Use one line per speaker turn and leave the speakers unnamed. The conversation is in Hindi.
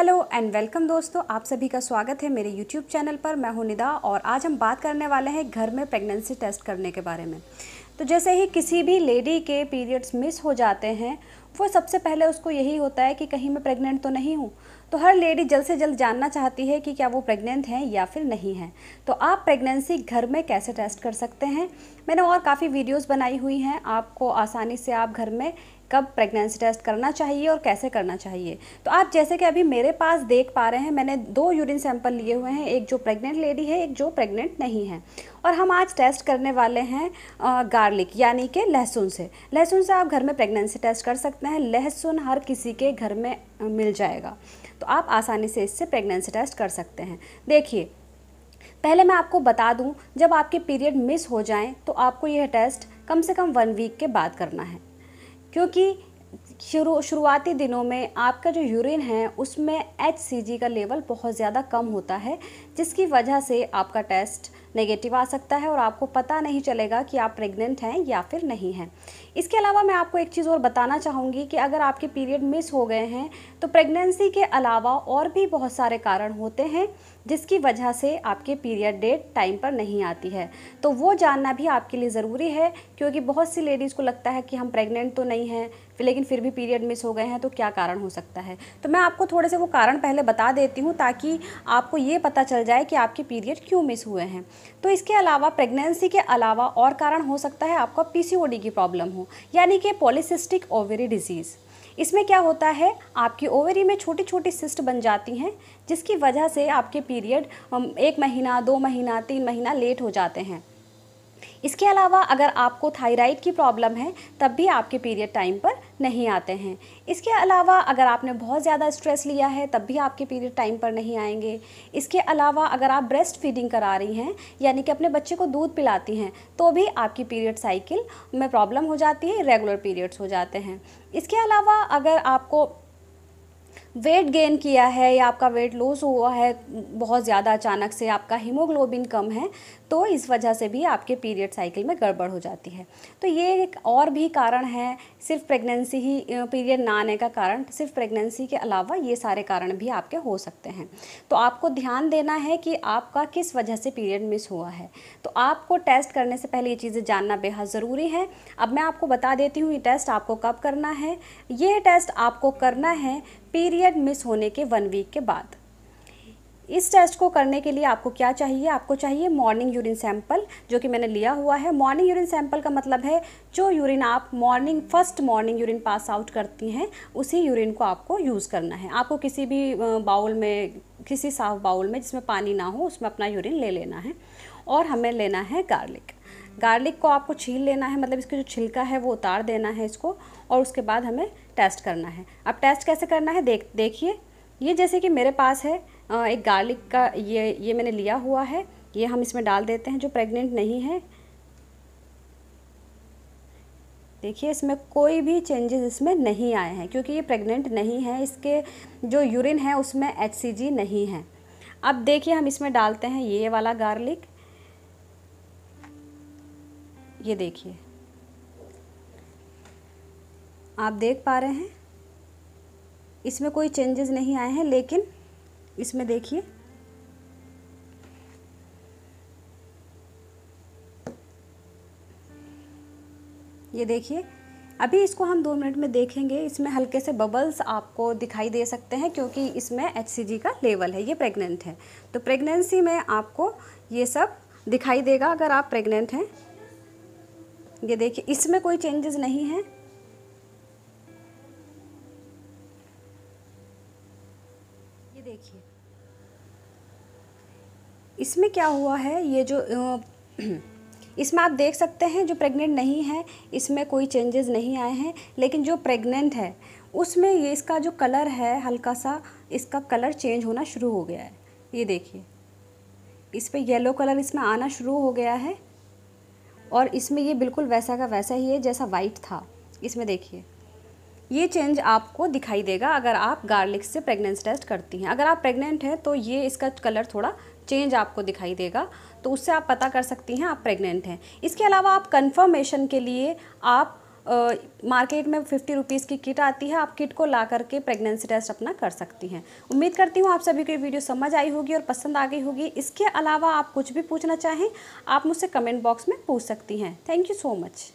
हेलो एंड वेलकम दोस्तों आप सभी का स्वागत है मेरे यूट्यूब चैनल पर मैं हूं निदा और आज हम बात करने वाले हैं घर में प्रेगनेंसी टेस्ट करने के बारे में तो जैसे ही किसी भी लेडी के पीरियड्स मिस हो जाते हैं वो सबसे पहले उसको यही होता है कि कहीं मैं प्रेग्नेंट तो नहीं हूँ तो हर लेडी जल्द से जल्द जानना चाहती है कि क्या वो प्रेग्नेंट हैं या फिर नहीं हैं तो आप प्रेगनेंसी घर में कैसे टेस्ट कर सकते हैं मैंने और काफ़ी वीडियोस बनाई हुई हैं आपको आसानी से आप घर में कब प्रेगनेंसी टेस्ट करना चाहिए और कैसे करना चाहिए तो आप जैसे कि अभी मेरे पास देख पा रहे हैं मैंने दो यूरिन सैंपल लिए हुए हैं एक जो प्रेग्नेंट लेडी है एक जो प्रेग्नेंट नहीं है और हम आज टेस्ट करने वाले हैं गार्लिक यानी कि लहसुन से लहसुन से आप घर में प्रेगनेंसी टेस्ट कर सकते हैं लहसुन हर किसी के घर में मिल जाएगा तो आप आसानी से इससे प्रेगनेंसी टेस्ट कर सकते हैं देखिए पहले मैं आपको बता दूं जब आपके पीरियड मिस हो जाएं तो आपको यह टेस्ट कम से कम वन वीक के बाद करना है क्योंकि शुरू शुरुआती दिनों में आपका जो यूरिन है उसमें एच का लेवल बहुत ज़्यादा कम होता है जिसकी वजह से आपका टेस्ट नेगेटिव आ सकता है और आपको पता नहीं चलेगा कि आप प्रेग्नेंट हैं या फिर नहीं हैं इसके अलावा मैं आपको एक चीज़ और बताना चाहूँगी कि अगर आपके पीरियड मिस हो गए हैं तो प्रेगनेंसी के अलावा और भी बहुत सारे कारण होते हैं जिसकी वजह से आपके पीरियड डेट टाइम पर नहीं आती है तो वो जानना भी आपके लिए ज़रूरी है क्योंकि बहुत सी लेडीज़ को लगता है कि हम प्रेग्नेंट तो नहीं हैं फिर लेकिन फिर भी पीरियड मिस हो गए हैं तो क्या कारण हो सकता है तो मैं आपको थोड़े से वो कारण पहले बता देती हूँ ताकि आपको ये पता चल जाए कि आपके पीरियड क्यों मिस हुए हैं तो इसके अलावा प्रेगनेंसी के अलावा और कारण हो सकता है आपका पी की प्रॉब्लम हो यानी कि पॉलिसिस्टिक ओवेरी डिजीज़ इसमें क्या होता है आपकी ओवरी में छोटी छोटी सिस्ट बन जाती हैं जिसकी वजह से आपके पीरियड एक महीना दो महीना तीन महीना लेट हो जाते हैं इसके अलावा अगर आपको थायराइड की प्रॉब्लम है तब भी आपके पीरियड टाइम पर नहीं आते हैं इसके अलावा अगर आपने बहुत ज़्यादा स्ट्रेस लिया है तब भी आपके पीरियड टाइम पर नहीं आएंगे इसके अलावा अगर आप ब्रेस्ट फीडिंग करा रही हैं यानी कि अपने बच्चे को दूध पिलाती हैं तो भी आपकी पीरियड साइकिल में प्रॉब्लम हो जाती है रेगुलर पीरियड्स हो जाते हैं इसके अलावा अगर आपको वेट गेन किया है या आपका वेट लॉस हुआ है बहुत ज़्यादा अचानक से आपका हीमोग्लोबिन कम है तो इस वजह से भी आपके पीरियड साइकिल में गड़बड़ हो जाती है तो ये एक और भी कारण है सिर्फ प्रेगनेंसी ही पीरियड ना आने का कारण सिर्फ प्रेगनेंसी के अलावा ये सारे कारण भी आपके हो सकते हैं तो आपको ध्यान देना है कि आपका किस वजह से पीरियड मिस हुआ है तो आपको टेस्ट करने से पहले ये चीज़ें जानना बेहद ज़रूरी है अब मैं आपको बता देती हूँ ये टेस्ट आपको कब करना है ये टेस्ट आपको करना है पीरियड मिस होने के वन वीक के बाद इस टेस्ट को करने के लिए आपको क्या चाहिए आपको चाहिए मॉर्निंग यूरिन सैंपल जो कि मैंने लिया हुआ है मॉर्निंग यूरिन सैंपल का मतलब है जो यूरिन आप morning first morning urine pass out करती हैं उसी यूरिन को आपको यूज़ करना है आपको किसी भी बाउल में किसी साफ बाउल में जिसमें पानी ना हो उसमें अपना यूरिन ले लेना है और हमें लेना है गार्लिक गार्लिक को आपको छील लेना है मतलब इसकी जो छिलका है वो उतार देना है इसको और उसके बाद हमें टेस्ट करना है अब टेस्ट कैसे करना है देख देखिए ये जैसे कि मेरे पास है एक गार्लिक का ये ये मैंने लिया हुआ है ये हम इसमें डाल देते हैं जो प्रेग्नेंट नहीं है देखिए इसमें कोई भी चेंजेस इसमें नहीं आए हैं क्योंकि ये प्रेग्नेंट नहीं है इसके जो यूरिन है उसमें एच नहीं है अब देखिए हम इसमें डालते हैं ये वाला गार्लिक ये देखिए आप देख पा रहे हैं इसमें कोई चेंजेस नहीं आए हैं लेकिन इसमें देखिए ये देखिए अभी इसको हम दो मिनट में देखेंगे इसमें हल्के से बबल्स आपको दिखाई दे सकते हैं क्योंकि इसमें एच का लेवल है ये प्रेग्नेंट है तो प्रेगनेंसी में आपको ये सब दिखाई देगा अगर आप प्रेग्नेंट हैं ये देखिए इसमें कोई चेंजेस नहीं है ये देखिए इसमें क्या हुआ है ये जो इसमें आप देख सकते हैं जो प्रेग्नेंट नहीं है इसमें कोई चेंजेस नहीं आए हैं लेकिन जो प्रेग्नेंट है उसमें ये इसका जो कलर है हल्का सा इसका कलर चेंज होना शुरू हो गया है ये देखिए इस पर येलो कलर इसमें आना शुरू हो गया है और इसमें ये बिल्कुल वैसा का वैसा ही है जैसा वाइट था इसमें देखिए ये चेंज आपको दिखाई देगा अगर आप गार्लिक से प्रेगनेंस टेस्ट करती हैं अगर आप प्रेग्नेंट हैं तो ये इसका कलर थोड़ा चेंज आपको दिखाई देगा तो उससे आप पता कर सकती हैं आप प्रेग्नेंट हैं इसके अलावा आप कंफर्मेशन के लिए आप मार्केट में फिफ्टी रुपीज़ की किट आती है आप किट को ला करके प्रेगनेंसी टेस्ट अपना कर सकती हैं उम्मीद करती हूँ आप सभी को ये वीडियो समझ आई होगी और पसंद आ गई होगी इसके अलावा आप कुछ भी पूछना चाहें आप मुझसे कमेंट बॉक्स में पूछ सकती हैं थैंक यू सो मच